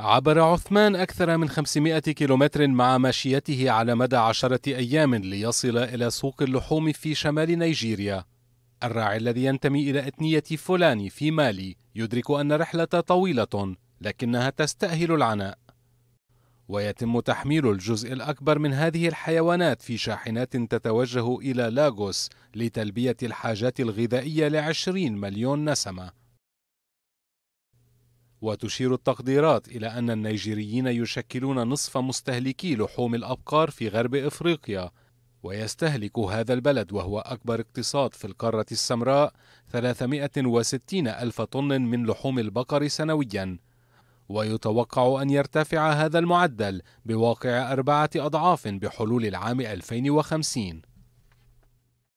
عبر عثمان أكثر من 500 كيلومتر مع ماشيته على مدى عشرة أيام ليصل إلى سوق اللحوم في شمال نيجيريا. الراعي الذي ينتمي إلى إثنية فلاني في مالي يدرك أن الرحلة طويلة لكنها تستأهل العناء. ويتم تحميل الجزء الأكبر من هذه الحيوانات في شاحنات تتوجه إلى لاغوس لتلبية الحاجات الغذائية لعشرين مليون نسمة. وتشير التقديرات إلى أن النيجيريين يشكلون نصف مستهلكي لحوم الأبقار في غرب إفريقيا ويستهلك هذا البلد وهو أكبر اقتصاد في القارة السمراء 360 ألف طن من لحوم البقر سنوياً ويتوقع أن يرتفع هذا المعدل بواقع أربعة أضعاف بحلول العام 2050